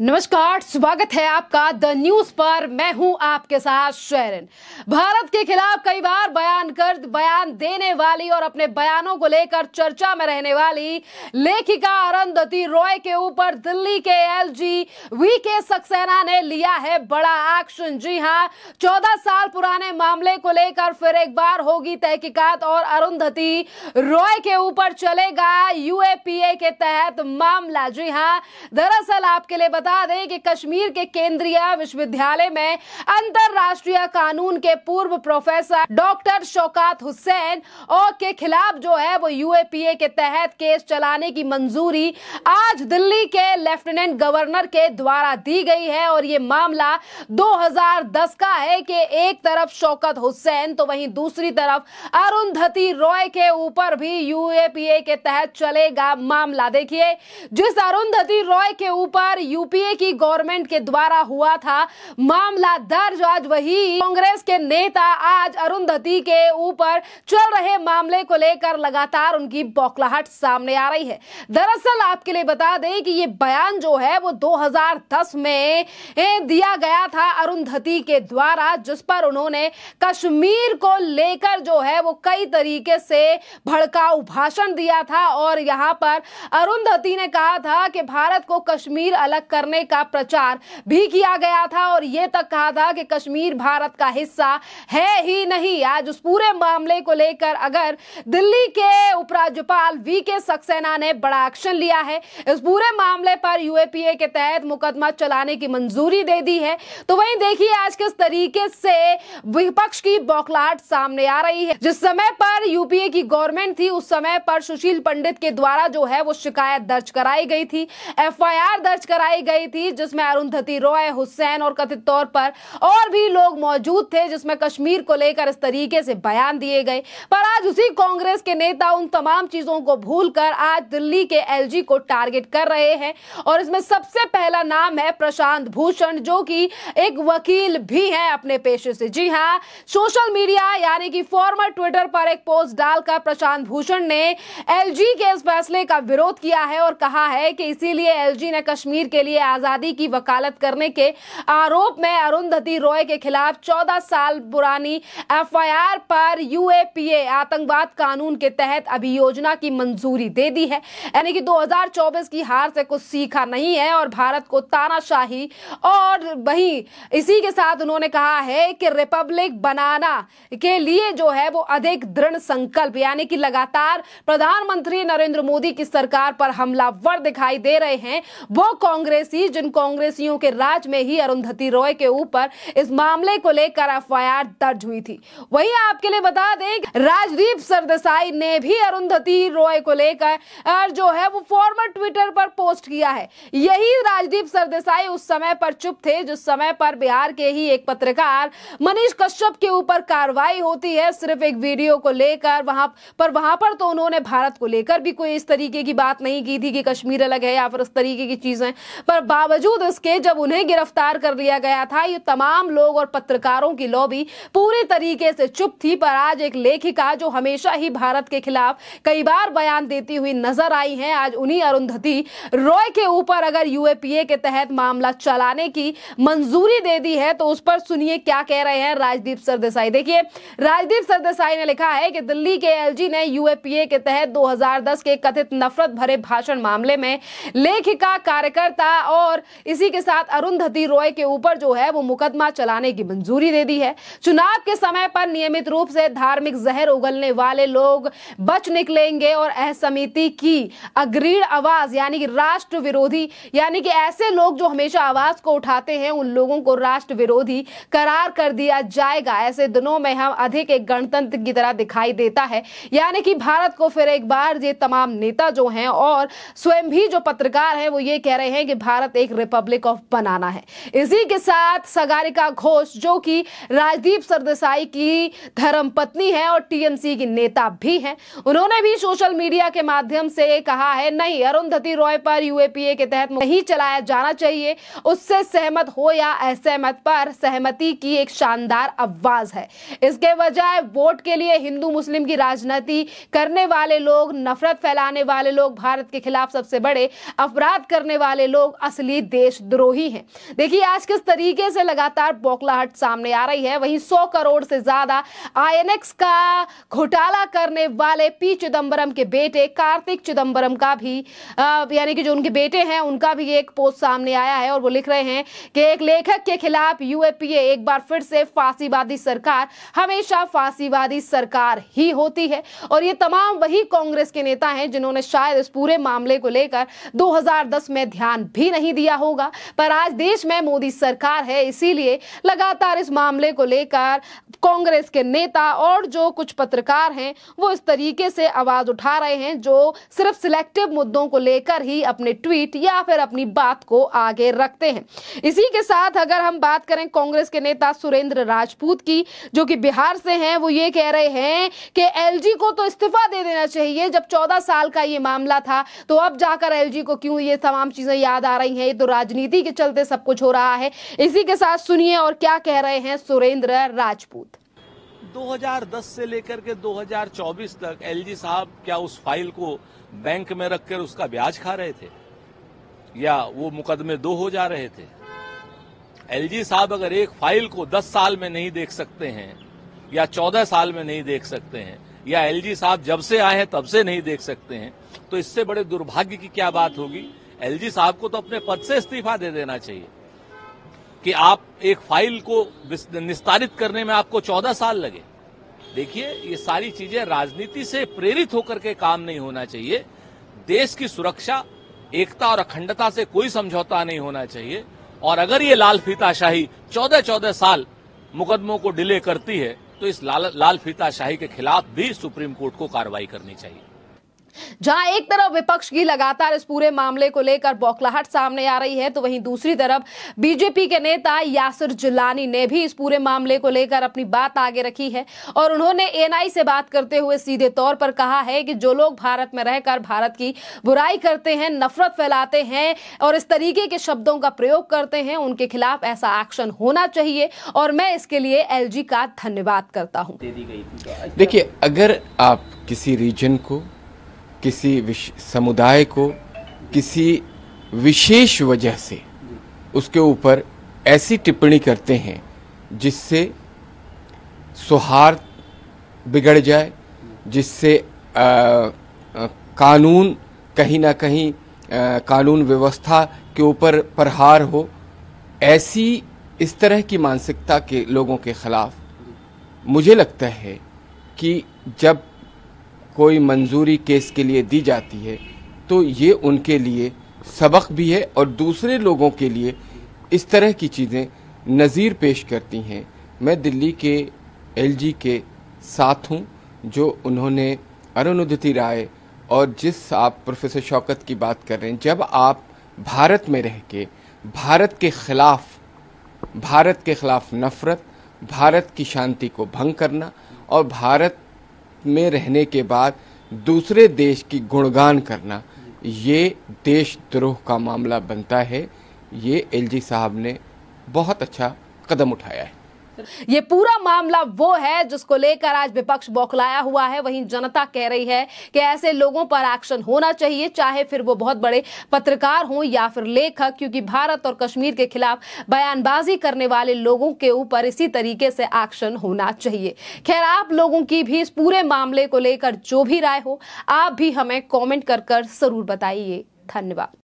नमस्कार स्वागत है आपका द न्यूज पर मैं हूं आपके साथ शहरन भारत के खिलाफ कई बार बयान कर बयान देने वाली और अपने बयानों को लेकर चर्चा में रहने वाली लेखिका अरुंधति रॉय के ऊपर दिल्ली के एलजी वी के सक्सेना ने लिया है बड़ा एक्शन जी हां चौदह साल पुराने मामले को लेकर फिर एक बार होगी तहकीकात और अरुंधति रॉय के ऊपर चलेगा यूएपीए के तहत मामला जी हां दरअसल आपके लिए बता दें कि कश्मीर के केंद्रीय विश्वविद्यालय में अंतरराष्ट्रीय कानून के पूर्व प्रोफेसर डॉक्टर शौकात हुसैन और के खिलाफ जो है वो यूएपीए के तहत केस चलाने की मंजूरी आज दिल्ली के लेफ्टिनेंट गवर्नर के द्वारा दी गई है और ये मामला 2010 का है कि एक तरफ शौकत हुसैन तो वहीं दूसरी तरफ अरुंधति रॉय के ऊपर भी यूएपीए के तहत चलेगा मामला देखिए जिस अरुंधति रॉय के ऊपर यूपी यूपीए की गवर्नमेंट के द्वारा हुआ था मामला दर्ज आज वही कांग्रेस के नेता आज अरुंधति के ऊपर चल रहे मामले को लेकर लगातार उनकी बौखलाहट सामने आ रही है दरअसल आपके लिए बता दें कि ये बयान जो है वो 2010 में दिया गया था अरुंधति के द्वारा जिस पर उन्होंने कश्मीर को लेकर जो है वो कई तरीके से भड़काऊ भाषण दिया था और यहाँ पर अरुंधति ने कहा था कि भारत को कश्मीर अलग कर करने का प्रचार भी किया गया था और यह तक कहा था कि कश्मीर भारत का हिस्सा है ही नहीं आज उस पूरे मामले को लेकर अगर दिल्ली के उपराज्यपाल वी के सक्सेना ने बड़ा एक्शन लिया है इस पूरे मामले पर यूएपीए के तहत मुकदमा चलाने की मंजूरी दे दी है तो वहीं देखिए आज किस तरीके से विपक्ष की बौखलाहट सामने आ रही है जिस समय पर यूपीए की गवर्नमेंट थी उस समय पर सुशील पंडित के द्वारा जो है वो शिकायत दर्ज कराई गई थी एफआईआर दर्ज कराई गई गई थी जिसमें अरुंधति रॉय हुसैन और कथित तौर पर और भी लोग मौजूद थे जिसमें कश्मीर को लेकर इस तरीके से बयान दिए गए पर आज उसी कांग्रेस के नेता उन तमाम चीजों को भूलकर आज दिल्ली के एल को टारगेट कर रहे हैं और इसमें सबसे पहला नाम है प्रशांत भूषण जो कि एक वकील भी है अपने पेशे से जी हाँ सोशल मीडिया यानी कि फॉर्मर ट्विटर पर एक पोस्ट डालकर प्रशांत भूषण ने एलजी के इस फैसले का विरोध किया है और कहा है कि इसीलिए एलजी ने कश्मीर के लिए आज़ादी की वकालत करने के आरोप में अरुंधति रॉय के खिलाफ 14 साल पुरानी एफआईआर पर यूएपीए आतंकवाद कानून के तहत अभियोजना की मंजूरी दे दी है यानी कि 2024 की हार से कुछ सीखा नहीं है और भारत को तानाशाही और वही इसी के साथ उन्होंने कहा है कि रिपब्लिक बनाना के लिए जो है वो अधिक दृढ़ संकल्प यानी कि लगातार प्रधानमंत्री नरेंद्र मोदी की सरकार पर हमलावर दिखाई दे रहे हैं वो कांग्रेस कांग्रेसी जिन कांग्रेसियों के राज में ही अरुंधति रॉय के ऊपर इस मामले को लेकर एफ दर्ज हुई थी वही आपके लिए बता दें राजदीप सरदेसाई ने भी अरुंधति रॉय को लेकर जो है वो फॉर्मर ट्विटर पर पोस्ट किया है यही राजदीप सरदेसाई उस समय पर चुप थे जिस समय पर बिहार के ही एक पत्रकार मनीष कश्यप के ऊपर कार्रवाई होती है सिर्फ एक वीडियो को लेकर वहां पर वहां पर तो उन्होंने भारत को लेकर भी कोई इस तरीके की बात नहीं की थी कि कश्मीर अलग है या फिर इस तरीके की चीजें पर बावजूद इसके जब उन्हें गिरफ्तार कर लिया गया था ये तमाम लोग और पत्रकारों की लॉबी पूरी तरीके से चुप थी पर आज एक लेखिका जो हमेशा ही भारत के खिलाफ कई बार बयान देती हुई नजर आई है आज उन्हीं अरुंधति रॉय के ऊपर अगर यूएपीए के तहत मामला चलाने की मंजूरी दे दी है तो उस पर सुनिए क्या कह रहे हैं राजदीप सरदेसाई देखिए राजदीप सरदेसाई ने लिखा है कि दिल्ली के एलजी ने यूएपीए के तहत 2010 के कथित नफरत भरे भाषण मामले में लेखिका कार्यकर्ता और इसी के साथ अरुंधति रॉय के ऊपर जो है वो मुकदमा चलाने की मंजूरी दे दी है चुनाव के समय पर नियमित रूप से धार्मिक जहर उगलने वाले लोग बच निकलेंगे और अह समिति की अग्रीण आवाज यानी कि राष्ट्र विरोधी यानी कि ऐसे लोग जो हमेशा आवाज को उठाते हैं उन लोगों को राष्ट्र विरोधी करार कर दिया जाएगा ऐसे दिनों में हम अधिक एक गणतंत्र की तरह दिखाई देता है यानी कि भारत को फिर एक बार ये तमाम नेता जो हैं और स्वयं भी जो पत्रकार हैं वो ये कह रहे हैं कि भारत भारत एक रिपब्लिक ऑफ बनाना है इसी के साथ सगारिका घोष जो कि राजदीप सरदेसाई की धर्म पत्नी है और टीएमसी की नेता भी हैं उन्होंने भी सोशल मीडिया के माध्यम से कहा है नहीं अरुंधति रॉय पर यूएपीए के तहत नहीं चलाया जाना चाहिए उससे सहमत हो या असहमत पर सहमति की एक शानदार आवाज है इसके बजाय वोट के लिए हिंदू मुस्लिम की राजनीति करने वाले लोग नफरत फैलाने वाले लोग भारत के खिलाफ सबसे बड़े अपराध करने वाले लोग असली देशद्रोही हैं देखिए आज किस तरीके से लगातार बौखलाहट सामने आ रही है वहीं 100 करोड़ से ज्यादा आईएनएक्स का घोटाला करने वाले पी चिदम्बरम के बेटे कार्तिक चिदम्बरम का भी यानी कि जो उनके बेटे हैं उनका भी एक पोस्ट सामने आया है और वो लिख रहे हैं कि एक लेखक के खिलाफ यूएपीए एक बार फिर से फांसीवादी सरकार हमेशा फांसीवादी सरकार ही होती है और ये तमाम वही कांग्रेस के नेता हैं जिन्होंने शायद इस पूरे मामले को लेकर 2010 में ध्यान भी नहीं दिया होगा पर आज देश में मोदी सरकार है इसीलिए लगातार इस मामले को लेकर कांग्रेस के नेता और जो कुछ पत्रकार हैं वो इस तरीके से आवाज उठा रहे हैं जो सिर्फ सिलेक्टिव मुद्दों को लेकर ही अपने ट्वीट या फिर अपनी बात को आगे रखते हैं इसी के साथ अगर हम बात करें कांग्रेस के नेता सुरेंद्र राजपूत की जो कि बिहार से हैं वो ये कह रहे हैं कि एलजी को तो इस्तीफा दे देना चाहिए जब 14 साल का ये मामला था तो अब जाकर एलजी को क्यों ये तमाम चीजें याद आ रही रही हैं ये तो राजनीति के चलते सब कुछ हो रहा है इसी के साथ सुनिए और क्या कह रहे हैं सुरेंद्र राजपूत 2010 से लेकर के 2024 तक एलजी साहब क्या उस फाइल को बैंक में रखकर उसका ब्याज खा रहे थे या वो मुकदमे दो हो जा रहे थे एलजी साहब अगर एक फाइल को 10 साल में नहीं देख सकते हैं या 14 साल में नहीं देख सकते हैं या एलजी साहब जब से आए हैं तब से नहीं देख सकते हैं तो इससे बड़े दुर्भाग्य की क्या बात होगी एलजी साहब को तो अपने पद से इस्तीफा दे देना चाहिए कि आप एक फाइल को निस्तारित करने में आपको चौदह साल लगे देखिए ये सारी चीजें राजनीति से प्रेरित होकर के काम नहीं होना चाहिए देश की सुरक्षा एकता और अखंडता से कोई समझौता नहीं होना चाहिए और अगर ये लाल फीताशाही चौदह चौदह साल मुकदमों को डिले करती है तो इस लाल लाल फीताशाही के खिलाफ भी सुप्रीम कोर्ट को कार्रवाई करनी चाहिए जहां एक तरफ विपक्ष की लगातार इस पूरे मामले को लेकर बौखलाहट सामने आ रही है तो वहीं दूसरी तरफ बीजेपी के नेता यासिर जिलानी ने भी इस पूरे मामले को लेकर अपनी बात आगे रखी है और उन्होंने एनआई से बात करते हुए सीधे तौर पर कहा है कि जो लोग भारत में रहकर भारत की बुराई करते हैं नफरत फैलाते हैं और इस तरीके के शब्दों का प्रयोग करते हैं उनके खिलाफ ऐसा एक्शन होना चाहिए और मैं इसके लिए एल का धन्यवाद करता हूँ देखिए अगर आप किसी रीजन को किसी समुदाय को किसी विशेष वजह से उसके ऊपर ऐसी टिप्पणी करते हैं जिससे सौहार्द बिगड़ जाए जिससे आ, आ, कानून कहीं ना कहीं आ, कानून व्यवस्था के ऊपर प्रहार हो ऐसी इस तरह की मानसिकता के लोगों के खिलाफ मुझे लगता है कि जब कोई मंजूरी केस के लिए दी जाती है तो ये उनके लिए सबक भी है और दूसरे लोगों के लिए इस तरह की चीज़ें नज़ीर पेश करती हैं मैं दिल्ली के एलजी के साथ हूँ जो उन्होंने अरुणोदिति राय और जिस आप प्रोफेसर शौकत की बात कर रहे हैं जब आप भारत में रह के भारत के ख़िलाफ़ भारत के ख़िलाफ़ नफ़रत भारत की शांति को भंग करना और भारत में रहने के बाद दूसरे देश की गुणगान करना ये देशद्रोह का मामला बनता है ये एलजी साहब ने बहुत अच्छा कदम उठाया है ये पूरा मामला वो है जिसको लेकर आज विपक्ष बौखलाया हुआ है वहीं जनता कह रही है कि ऐसे लोगों पर एक्शन होना चाहिए चाहे फिर वो बहुत बड़े पत्रकार हों या फिर लेखक क्योंकि भारत और कश्मीर के खिलाफ बयानबाजी करने वाले लोगों के ऊपर इसी तरीके से एक्शन होना चाहिए खैर आप लोगों की भी इस पूरे मामले को लेकर जो भी राय हो आप भी हमें कॉमेंट कर कर जरूर बताइए धन्यवाद